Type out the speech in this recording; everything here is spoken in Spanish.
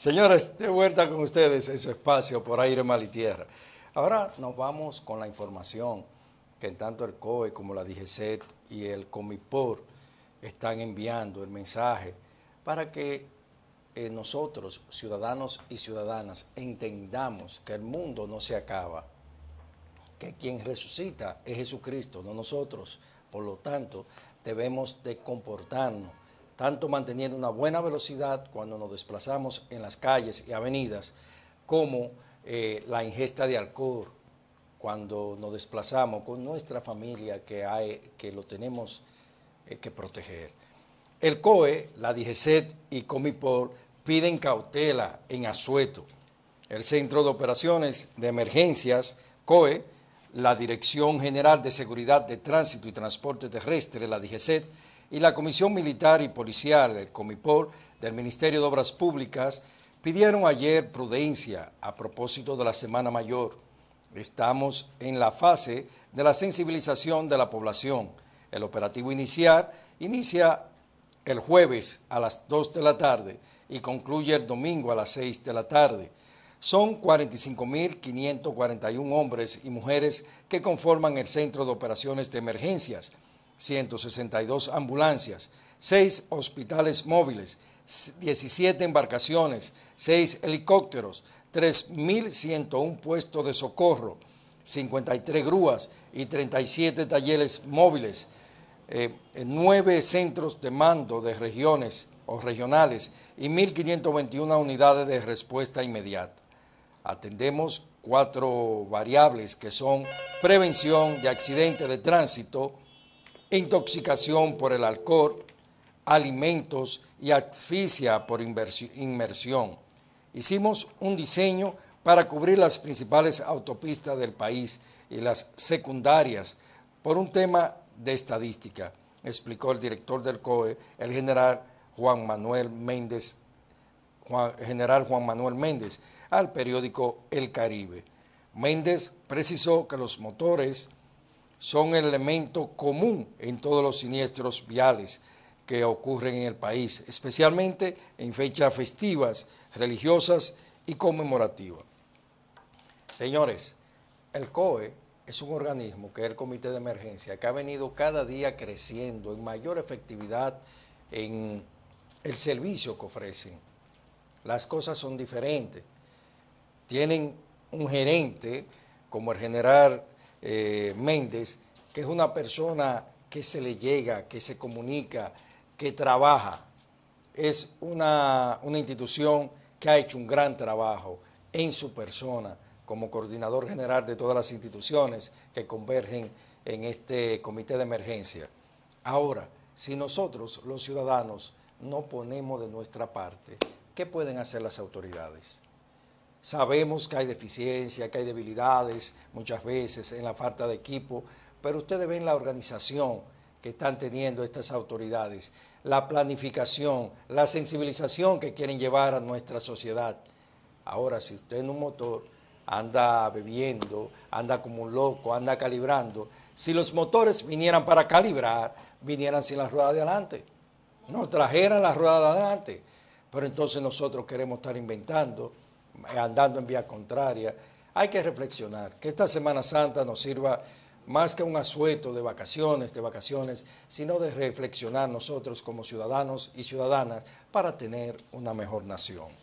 Señores, de vuelta con ustedes en su espacio por aire, mal y tierra. Ahora nos vamos con la información que tanto el COE como la DGCET y el COMIPOR están enviando el mensaje para que eh, nosotros, ciudadanos y ciudadanas, entendamos que el mundo no se acaba, que quien resucita es Jesucristo, no nosotros. Por lo tanto, debemos de comportarnos tanto manteniendo una buena velocidad cuando nos desplazamos en las calles y avenidas, como eh, la ingesta de alcohol cuando nos desplazamos con nuestra familia que, hay, que lo tenemos eh, que proteger. El COE, la DGCET y Comipol piden cautela en Azueto. El Centro de Operaciones de Emergencias, COE, la Dirección General de Seguridad de Tránsito y Transporte Terrestre, la DGCET, y la Comisión Militar y Policial, el Comipol, del Ministerio de Obras Públicas, pidieron ayer prudencia a propósito de la Semana Mayor. Estamos en la fase de la sensibilización de la población. El operativo inicial inicia el jueves a las 2 de la tarde y concluye el domingo a las 6 de la tarde. Son 45.541 hombres y mujeres que conforman el Centro de Operaciones de Emergencias, 162 ambulancias, 6 hospitales móviles, 17 embarcaciones, 6 helicópteros, 3.101 puestos de socorro, 53 grúas y 37 talleres móviles, 9 eh, centros de mando de regiones o regionales y 1.521 unidades de respuesta inmediata. Atendemos cuatro variables que son prevención de accidentes de tránsito, intoxicación por el alcohol, alimentos y asfixia por inmersión. Hicimos un diseño para cubrir las principales autopistas del país y las secundarias por un tema de estadística, explicó el director del COE, el general Juan Manuel Méndez, general Juan Manuel Méndez, al periódico El Caribe. Méndez precisó que los motores son elemento común en todos los siniestros viales que ocurren en el país, especialmente en fechas festivas, religiosas y conmemorativas. Señores, el COE es un organismo que es el Comité de Emergencia, que ha venido cada día creciendo en mayor efectividad en el servicio que ofrecen. Las cosas son diferentes. Tienen un gerente como el general eh, Méndez, que es una persona que se le llega, que se comunica, que trabaja. Es una, una institución que ha hecho un gran trabajo en su persona como coordinador general de todas las instituciones que convergen en este comité de emergencia. Ahora, si nosotros, los ciudadanos, no ponemos de nuestra parte, ¿qué pueden hacer las autoridades? Sabemos que hay deficiencias, que hay debilidades muchas veces en la falta de equipo, pero ustedes ven la organización que están teniendo estas autoridades, la planificación, la sensibilización que quieren llevar a nuestra sociedad. Ahora, si usted en un motor anda bebiendo, anda como un loco, anda calibrando, si los motores vinieran para calibrar, vinieran sin la rueda de adelante. No, trajeran la rueda de adelante. Pero entonces nosotros queremos estar inventando andando en vía contraria. Hay que reflexionar, que esta Semana Santa nos sirva más que un asueto de vacaciones, de vacaciones, sino de reflexionar nosotros como ciudadanos y ciudadanas para tener una mejor nación.